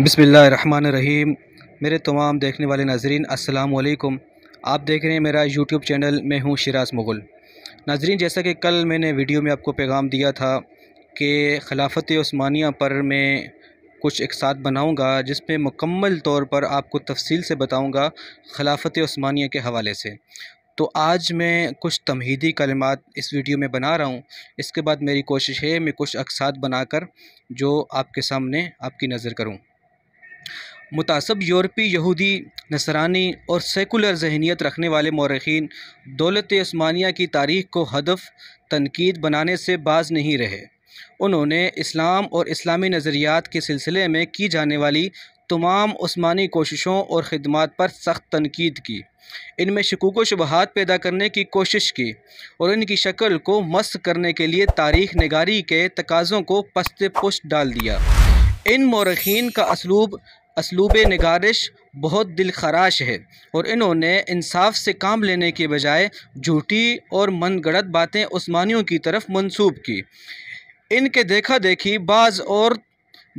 बिसमीम मेरे तमाम देखने वाले नाजरीन असलकुम आप देख रहे हैं मेरा यूट्यूब चैनल मैं हूँ शराज मुग़ल नाजरीन जैसा कि कल मैंने वीडियो में आपको पैगाम दिया था कि खिलाफत ओस्मानिया पर मैं कुछ एक साथ बनाऊँगा जिसमें मुकम्मल तौर पर आपको तफसील से बताऊँगा खिलाफत ओस्मानिया के हवाले से तो आज मैं कुछ तमहीदी कलमात इस वीडियो में बना रहा हूँ इसके बाद मेरी कोशिश है मैं कुछ अकसात बनाकर जो आपके सामने आपकी नज़र करूँ मुतासब यूरोपी यहूदी नसरानी और सेकुलर जहनीत रखने वाले मौरखीन दौलत स्मानिया की तारीख को हदफ तनकीद बनाने से बाज नहीं रहे उन्होंने इस्लाम और इस्लामी नज़रियात के सिलसिले में की जाने वाली तमाम उस्मानी कोशिशों और ख़दमात पर सख्त तनकीद की इनमें शकूक व शबहत पैदा करने की कोशिश की और इनकी शक्ल को मस्त करने के लिए तारीख नगारी के तकाज़ों को पस्त पुष्ट डाल दिया इन मौरखीन का असलूब इसलूब नगारश बहुत दिल खराश है और इन्होंने इंसाफ से काम लेने के बजाय झूठी और मन गढ़त बातें उस्मानियों की तरफ मंसूब की इनके देखा देखी बाज़ और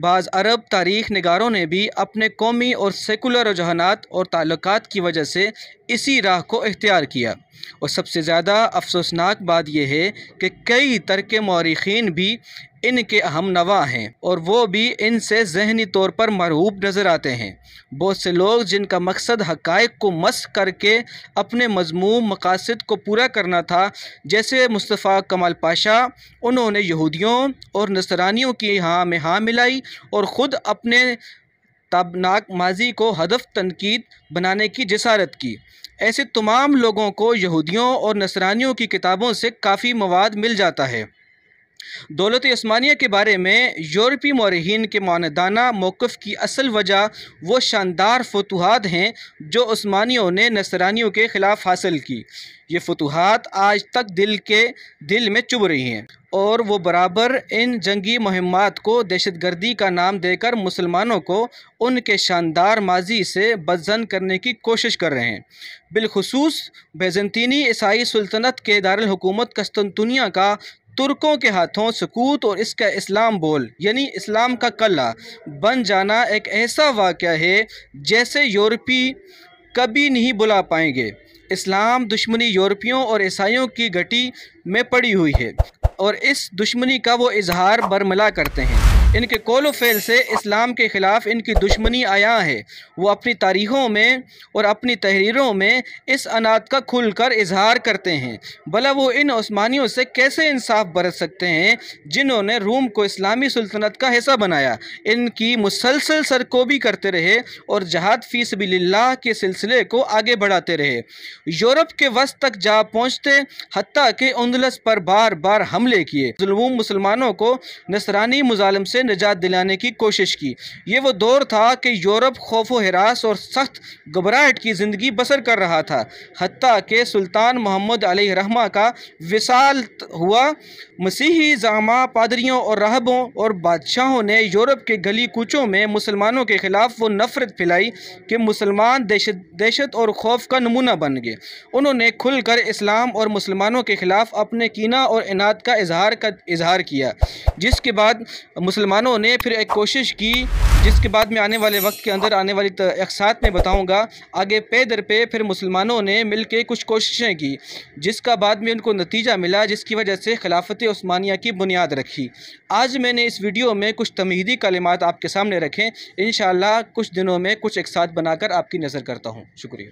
बाज़ अरब तारीख नगारों ने भी अपने कौमी और सेकुलर रुझाना और ताल्लुक की वजह से इसी राह को इख्तियार किया और सबसे ज़्यादा अफसोसनाक बात यह है कि कई तरक मौरखीन भी इनके अहम नवा हैं और वो भी इनसे जहनी तौर पर मरहूब नज़र आते हैं बहुत से लोग जिनका मकसद हकायक को मस करके अपने मजमूम मकासद को पूरा करना था जैसे मुस्तफ़ा कमाल पाशा उन्होंने यहूदियों और नसरानियों की हाँ में हाँ मिलाई और ख़ुद अपने ताबनाक माजी को हदफ तनकीद बनाने की जसारत की ऐसे तमाम लोगों को यहूदियों और नसरानियों की किताबों से काफ़ी मवाद मिल जाता है दौलत आसमानिया के बारे में यूरोपी मरहन के मानदाना मौक़ की असल वजह वो शानदार फतूहत हैं जो स्मानियों ने नसरानियों के ख़िलाफ़ हासिल की ये फतूहत आज तक दिल के दिल में चुभ रही हैं और वो बराबर इन जंगी मुहिमात को दहशतगर्दी का नाम देकर मुसलमानों को उनके शानदार माजी से बदजन करने की कोशिश कर रहे हैं बिलखसूस बेजंतनी ईसाई सुल्तनत के दारकूमत कस्तनतनिया का तुर्कों के हाथों सकूत और इसका इस्लाम बोल यानी इस्लाम का कला बन जाना एक ऐसा वाक़ है जैसे यूरोपी कभी नहीं बुला पाएंगे इस्लाम दुश्मनी यूरोपियों और ईसाइयों की घटी में पड़ी हुई है और इस दुश्मनी का वो इजहार बरमला करते हैं इनके कोल फेल से इस्लाम के ख़िलाफ़ इनकी दुश्मनी आया है वो अपनी तारीखों में और अपनी तहरीरों में इस अनाथ का खुल कर इजहार करते हैं भला वो इन ओस्मानियों से कैसे इंसाफ बरत सकते हैं जिन्होंने रूम को इस्लामी सल्तनत का हिस्सा बनाया इनकी मुसलसल सरकोबी करते रहे और जहाद फीस सबील्ला के सिलसिले को आगे बढ़ाते रहे यूरोप के वस्त तक जा पहुँचते हती के उन्दलस पर बार बार हमले किए मुसलमानों को नसरानी मुजालम से से निजात दिलाने की कोशिश की ये वो दौर था कि यूरोप खौफ व हरास और सख्त घबराहट की ज़िंदगी बसर कर रहा था हती के सुल्तान मोहम्मद रहमा का विशाल हुआ मसीही जामा पादरियों और राहबों और बादशाहों ने यूरोप के गली कूचों में मुसलमानों के ख़िलाफ़ वो नफ़रत फैलाई कि मुसलमान दहशत दहशत और खौफ का नमूना बन गए उन्होंने खुल कर इस्लाम और मुसलमानों के ख़िलाफ़ अपने कीना और इनात का इजहार का इजहार किया जिसके बाद मुसलमान मुसलमानों ने फिर एक कोशिश की जिसके बाद में आने वाले वक्त के अंदर आने वाली अकसात में बताऊंगा आगे पे दर पे फिर मुसलमानों ने मिलके कुछ कोशिशें की जिसका बाद में उनको नतीजा मिला जिसकी वजह से खिलाफत उस्मानिया की बुनियाद रखी आज मैंने इस वीडियो में कुछ तमीदी कलिमात आपके सामने रखें इन कुछ दिनों में कुछ एक साथ बनाकर आपकी नज़र करता हूँ शुक्रिया